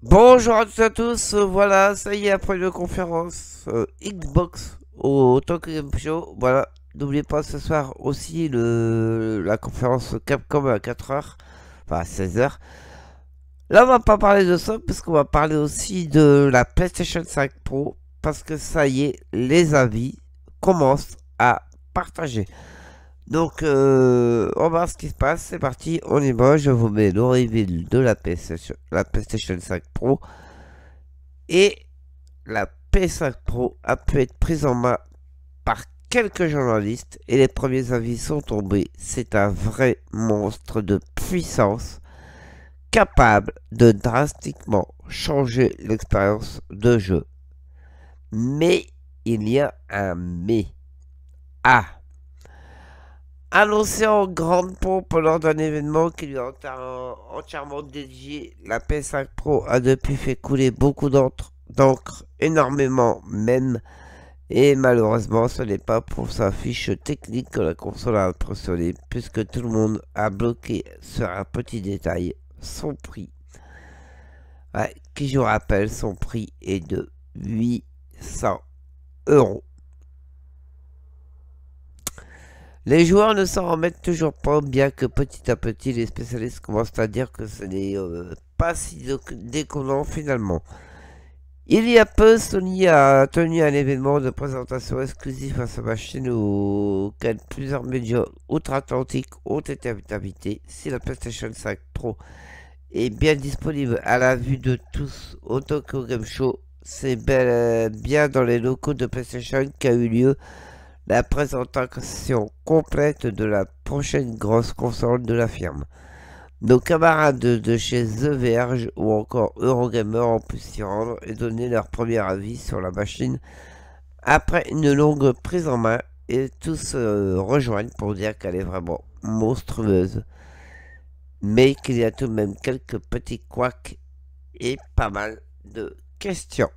Bonjour à tous et à tous, voilà, ça y est, après une conférence euh, Xbox au Tokyo Game Show, voilà, n'oubliez pas ce soir aussi le, la conférence Capcom à 4h, enfin à 16h. Là, on va pas parler de ça, parce qu'on va parler aussi de la PlayStation 5 Pro, parce que ça y est, les avis commencent à partager. Donc, euh, on va voir ce qui se passe. C'est parti, on y va, Je vous mets le reveal de la PlayStation, la PlayStation 5 Pro. Et la PS5 Pro a pu être prise en main par quelques journalistes. Et les premiers avis sont tombés. C'est un vrai monstre de puissance capable de drastiquement changer l'expérience de jeu. Mais il y a un mais. Ah annoncé en grande pompe lors d'un événement qui lui est entièrement dédié, la PS5 Pro a depuis fait couler beaucoup d'encre, énormément même, et malheureusement ce n'est pas pour sa fiche technique que la console a impressionné, puisque tout le monde a bloqué sur un petit détail, son prix. qui je vous rappelle, son prix est de 800 euros. Les joueurs ne s'en remettent toujours pas, bien que petit à petit les spécialistes commencent à dire que ce n'est euh, pas si déconnant finalement. Il y a peu, Sony a tenu un événement de présentation exclusif à sa machine auquel plusieurs médias outre-Atlantique ont été invités. Si la PlayStation 5 Pro est bien disponible à la vue de tous au Tokyo Game Show, c'est euh, bien dans les locaux de PlayStation qu'a eu lieu la présentation complète de la prochaine grosse console de la firme. Nos camarades de chez The Verge ou encore Eurogamer ont pu s'y rendre et donner leur premier avis sur la machine après une longue prise en main et tous se rejoignent pour dire qu'elle est vraiment monstrueuse. Mais qu'il y a tout de même quelques petits couacs et pas mal de questions.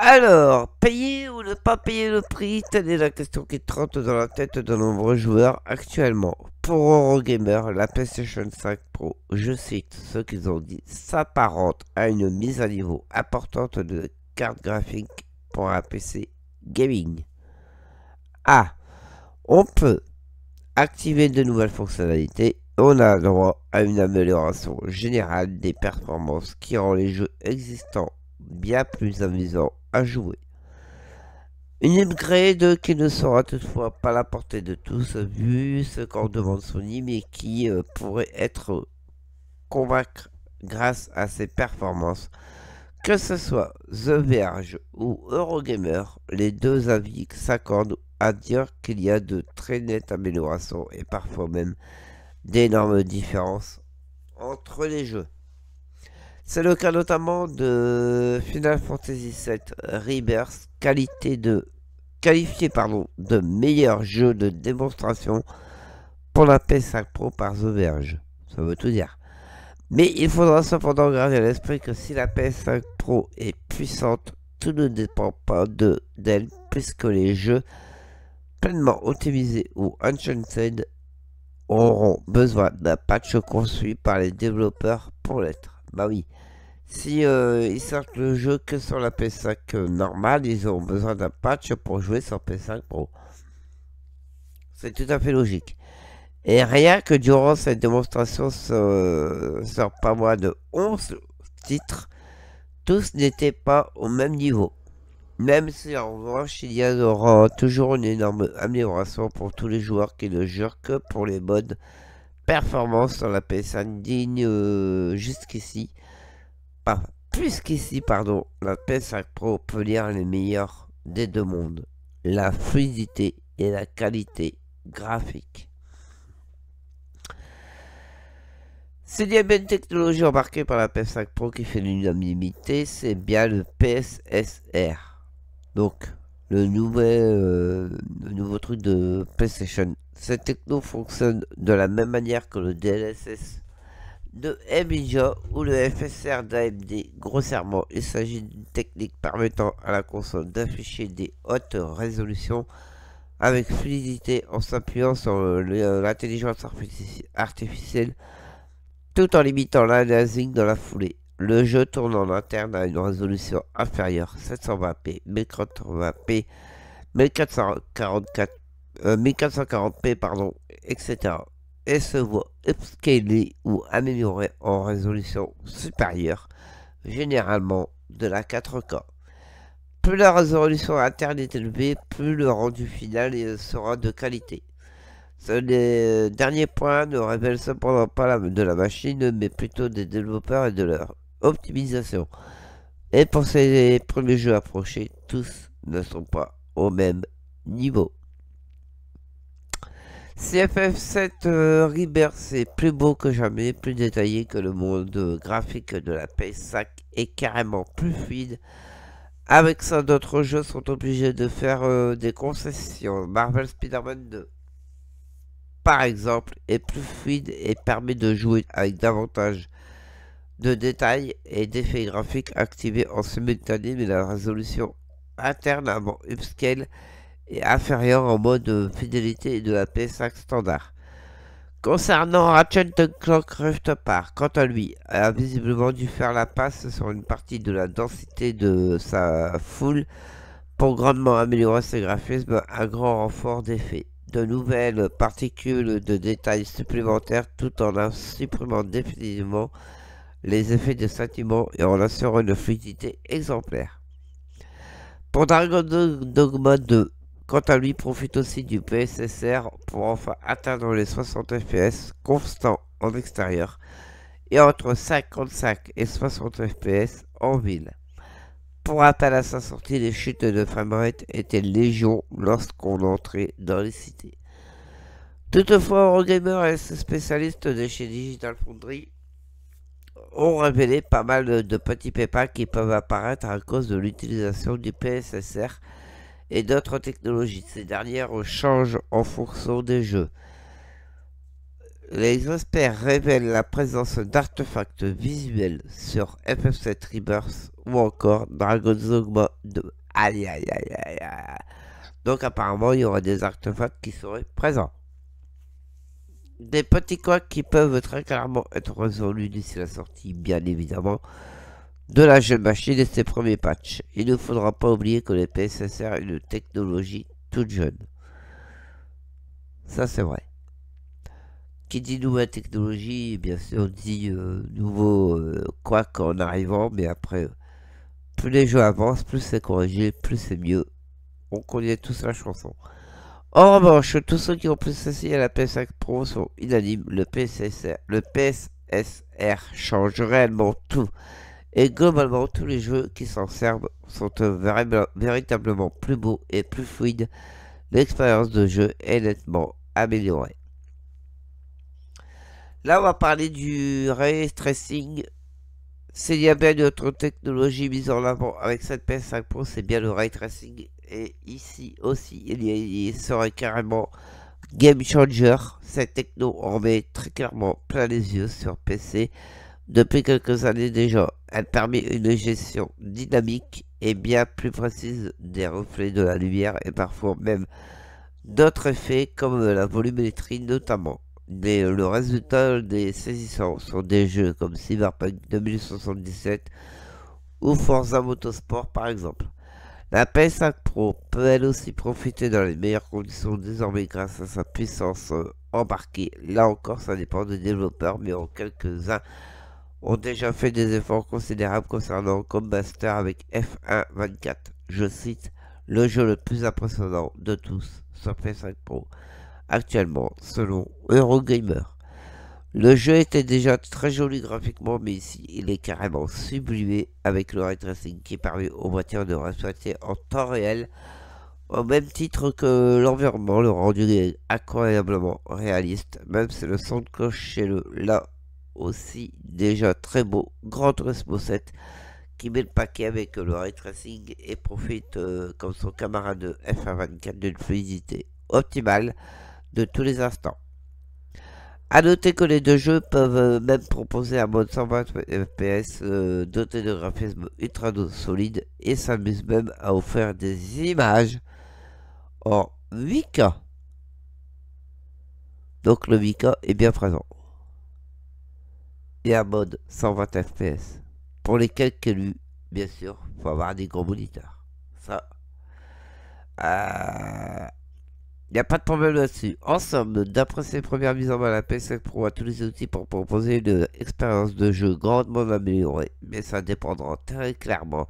Alors, payer ou ne pas payer le prix, telle est la question qui trente dans la tête de nombreux joueurs actuellement. Pour Eurogamer, la PlayStation 5 Pro, je cite ce qu'ils ont dit, s'apparente à une mise à niveau importante de cartes graphiques pour un PC gaming. Ah, on peut activer de nouvelles fonctionnalités, on a droit à une amélioration générale des performances qui rend les jeux existants bien plus amusants à jouer. Une upgrade qui ne sera toutefois pas la portée de tous, vu ce qu'on demande Sony, mais qui euh, pourrait être convaincre grâce à ses performances. Que ce soit The Verge ou Eurogamer, les deux avis s'accordent à dire qu'il y a de très nettes améliorations et parfois même d'énormes différences entre les jeux. C'est le cas notamment de Final Fantasy VII Rebirth, qualifié de meilleur jeu de démonstration pour la PS5 Pro par The Verge. Ça veut tout dire. Mais il faudra cependant garder à l'esprit que si la PS5 Pro est puissante, tout ne dépend pas d'elle puisque les jeux pleinement optimisés ou enchanted auront besoin d'un patch conçu par les développeurs pour l'être. Bah oui. Si euh, ils sortent le jeu que sur la PS5 euh, normale, ils auront besoin d'un patch pour jouer sur PS5 Pro. C'est tout à fait logique. Et rien que durant cette démonstration sur, euh, pas moins de 11 titres, tous n'étaient pas au même niveau. Même si en revanche, il y aura toujours une énorme amélioration pour tous les joueurs qui ne jurent que pour les modes performance sur la ps 5 digne euh, jusqu'ici. pas plus qu'ici, pardon, la PS5 Pro peut lire les meilleurs des deux mondes. La fluidité et la qualité graphique. C'est bien une technologie embarquée par la PS5 Pro qui fait l'unanimité, c'est bien le PSSR. Donc, le, nouvel, euh, nouveau truc de PlayStation. Cette techno fonctionne de la même manière que le DLSS de Nvidia ou le FSR d'AMD. Grossièrement, il s'agit d'une technique permettant à la console d'afficher des hautes résolutions avec fluidité en s'appuyant sur l'intelligence artificielle tout en limitant l'aliasing dans la foulée. Le jeu tourne en interne à une résolution inférieure 720p, 1080 p 1440p, euh, etc. et se voit upscalé ou amélioré en résolution supérieure, généralement de la 4K. Plus la résolution interne est élevée, plus le rendu final sera de qualité. Ce euh, dernier point ne révèle cependant pas de la machine, mais plutôt des développeurs et de leur optimisation. Et pour ces premiers jeux approchés, tous ne sont pas au même niveau. CFF7 euh, Rebirth, plus beau que jamais, plus détaillé que le monde graphique de la PS5 et carrément plus fluide. Avec ça, d'autres jeux sont obligés de faire euh, des concessions. Marvel Spider-Man 2, par exemple, est plus fluide et permet de jouer avec davantage de détails et d'effets graphiques activés en simultané, mais la résolution interne avant upscale est inférieure en mode fidélité de la PS5 standard. Concernant Ratchet Clank Rift quant à lui, a visiblement dû faire la passe sur une partie de la densité de sa foule pour grandement améliorer ses graphismes un grand renfort d'effets. De nouvelles particules de détails supplémentaires tout en supprimant définitivement les effets de sentiment et en assurant une fluidité exemplaire. Pour Dragon Dogma 2, quant à lui, profite aussi du PSSR pour enfin atteindre les 60 fps constants en extérieur et entre 55 et 60 fps en ville. Pour rappel à sa sortie, les chutes de framerate étaient légion lorsqu'on entrait dans les cités. Toutefois, Eurogamer est spécialiste de chez Digital Foundry ont révélé pas mal de, petits pépins qui peuvent apparaître à cause de l'utilisation du PSSR et d'autres technologies. Ces dernières changent en fonction des jeux. Les experts révèlent la présence d'artefacts visuels sur FF7 Rebirth ou encore Dragon's Dogma 2. Aïe aïe aïe aïe aïe. Donc apparemment il y aura des artefacts qui seraient présents des petits coqs qui peuvent très clairement être résolus d'ici la sortie, bien évidemment, de la jeune machine et ses premiers patchs. Il ne faudra pas oublier que les PSSR est une technologie toute jeune. Ça, c'est vrai. Qui dit nouvelle technologie, bien sûr, dit euh, nouveau euh, en arrivant, mais après, euh, plus les jeux avancent, plus c'est corrigé, plus c'est mieux. On connaît tous la chanson. En revanche, tous ceux qui ont s'assigner à la PS5 Pro sont unanimes Le, PSSR, le PSSR change réellement tout. Et globalement, tous les jeux qui s'en servent sont véritablement plus beaux et plus fluides. L'expérience de jeu est nettement améliorée. Là, on va parler du ray tracing s'il y a bien d'autres technologies technologie mise en avant avec cette PS5 Pro, c'est bien le ray tracing. Et ici aussi, il, y, serait carrément game changer. Cette techno en met très clairement plein les yeux sur PC depuis quelques années déjà. Elle permet une gestion dynamique et bien plus précise des reflets de la lumière et parfois même d'autres effets comme la volumétrie notamment mais euh, le résultat des saisissants sont des jeux comme Cyberpunk 2077 ou Forza Motorsport par exemple. La PS5 Pro peut elle aussi profiter dans les meilleures conditions désormais grâce à sa puissance euh, embarquée. Là encore, ça dépend des développeurs, mais en quelques-uns ont déjà fait des efforts considérables concernant Combuster avec F1 24. Je cite le jeu le plus impressionnant de tous sur PS5 Pro actuellement, selon Eurogamer. Le jeu était déjà très joli graphiquement, mais ici, il est carrément sublimé avec le ray tracing qui permet aux voitures de respecter en temps réel, au même titre que l'environnement, le rendu est incroyablement réaliste, même si le son de coche chez le là aussi déjà très beau Grand Turismo 7 qui met le paquet avec le ray tracing et profite euh, comme son camarade de f 24 d'une fluidité optimale de tous les instants. A noter que les deux jeux peuvent euh, même proposer un mode 120 FPS euh, doté de graphisme ultra solide et s'amusent même à offrir des images en 8K. Donc le 8K est bien présent. Et un mode 120 FPS. Pour les quelques élus, bien sûr, il faut avoir des gros moniteurs. Ça. Euh, il n'y a pas de problème là-dessus. En somme, d'après ses premières mises en main, la PC Pro a tous les outils pour proposer une expérience de jeu grandement améliorée, mais ça dépendra très clairement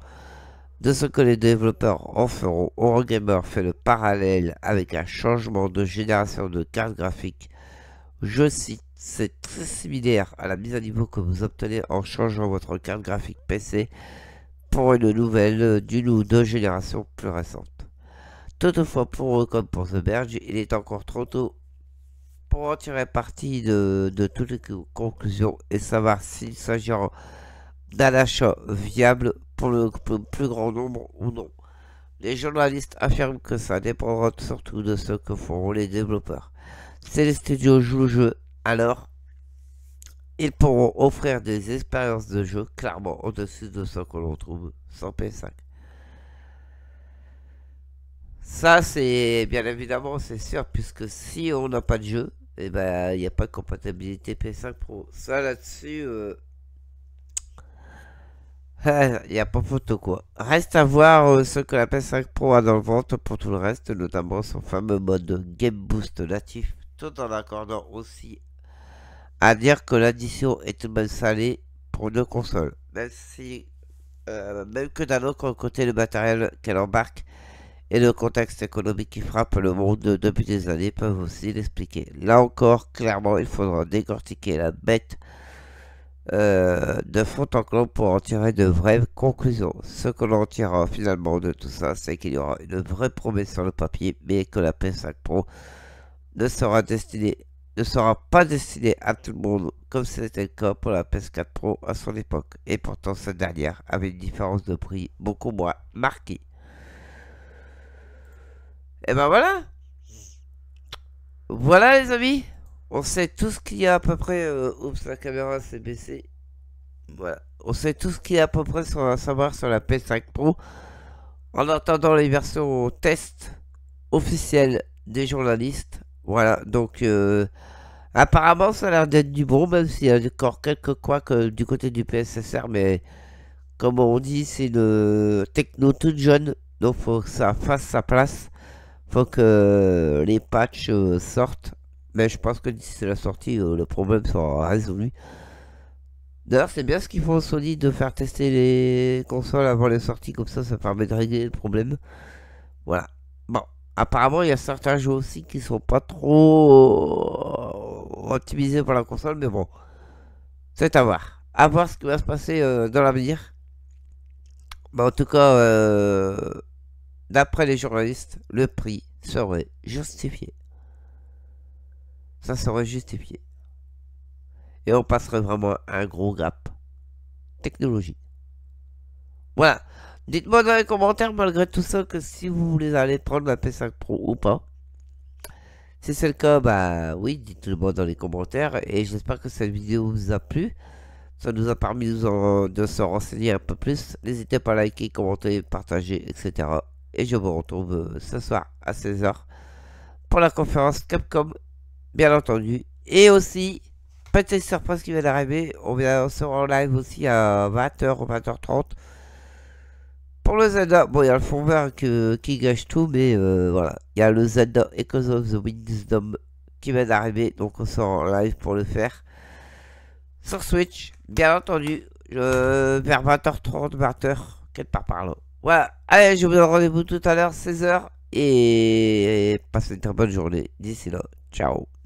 de ce que les développeurs en feront. Eurogamer fait le parallèle avec un changement de génération de carte graphique. Je cite, c'est très similaire à la mise à niveau que vous obtenez en changeant votre carte graphique PC pour une nouvelle d'une ou deux générations plus récentes. Toutefois, pour eux comme pour The Berge, il est encore trop tôt pour en tirer parti de, toutes les conclusions et savoir s'il s'agira d'un achat viable pour le plus, grand nombre ou non. Les journalistes affirment que ça dépendra surtout de ce que feront les développeurs. Si les studios jouent le jeu, alors ils pourront offrir des expériences de jeu clairement au-dessus de ce que l'on trouve sur PS5. Ça, c'est bien évidemment, c'est sûr, puisque si on n'a pas de jeu, et eh ben il n'y a pas de compatibilité PS5 Pro. Ça là-dessus, euh, il n'y a pas photo quoi. Reste à voir euh, ce que la PS5 Pro a dans le ventre pour tout le reste, notamment son fameux mode Game Boost natif, tout en accordant aussi à dire que l'addition est tout de salée pour deux consoles. Même si, euh, même que d'un autre côté, le matériel qu'elle embarque et le contexte économique qui frappe le monde depuis des années peuvent aussi l'expliquer. Là encore, clairement, il faudra décortiquer la bête euh, de fond en comble pour en tirer de vraies conclusions. Ce que l'on tirera finalement de tout ça, c'est qu'il y aura une vraie promesse sur le papier, mais que la PS5 Pro ne sera ne sera pas destinée à tout le monde comme c'était le cas pour la PS4 Pro à son époque, et pourtant cette dernière avait une différence de prix beaucoup moins marquée. Et eh ben voilà. Voilà les amis. On sait tout ce qu'il y a à peu près. Euh, oups, la caméra s'est baissée. Voilà. On sait tout ce qu'il y a à peu près sur, à savoir sur la p 5 Pro. En attendant les versions test officielles des journalistes. Voilà. Donc, euh, apparemment, ça a l'air d'être du bon, même s'il y a encore quelques quoi du côté du PSSR. Mais comme on dit, c'est une euh, techno toute jeune. Donc, faut que ça fasse sa place faut que les patchs euh, sortent. Mais ben, je pense que si c'est la sortie, euh, le problème sera résolu. D'ailleurs, c'est bien ce qu'ils font Sony de faire tester les consoles avant les sorties, comme ça, ça permet de régler le problème. Voilà. Bon, apparemment, il y a certains jeux aussi qui sont pas trop euh, optimisés pour la console, mais bon, c'est à voir. À voir ce qui va se passer dans l'avenir. Bah, en tout cas, euh D'après les journalistes, le prix serait justifié. Ça serait justifié. Et on passerait vraiment un gros gap. Technologie. Voilà. Dites-moi dans les commentaires, malgré tout ça, que si vous voulez aller prendre la P5 Pro ou pas. Si c'est le cas, bah oui, dites-le moi dans les commentaires. Et j'espère que cette vidéo vous a plu. Ça nous a permis de, se renseigner un peu plus. N'hésitez pas à liker, commenter, partager, etc et je me retrouve euh, ce soir à 16h pour la conférence Capcom, bien entendu. Et aussi, petite surprise qui vient d'arriver, on sera en live aussi à 20h ou 20h30 pour le Zelda. Bon, il y a le fond vert qui gâche tout, mais euh, voilà, il y a le Zelda Echoes of the Wisdom qui vient d'arriver, donc on sera en live pour le faire sur Switch, bien entendu, euh, vers 20h30, 20h, quelque part par là. Voilà, allez, je vous donne rendez-vous tout à l'heure, 16h, et... passez une très bonne journée. D'ici là, ciao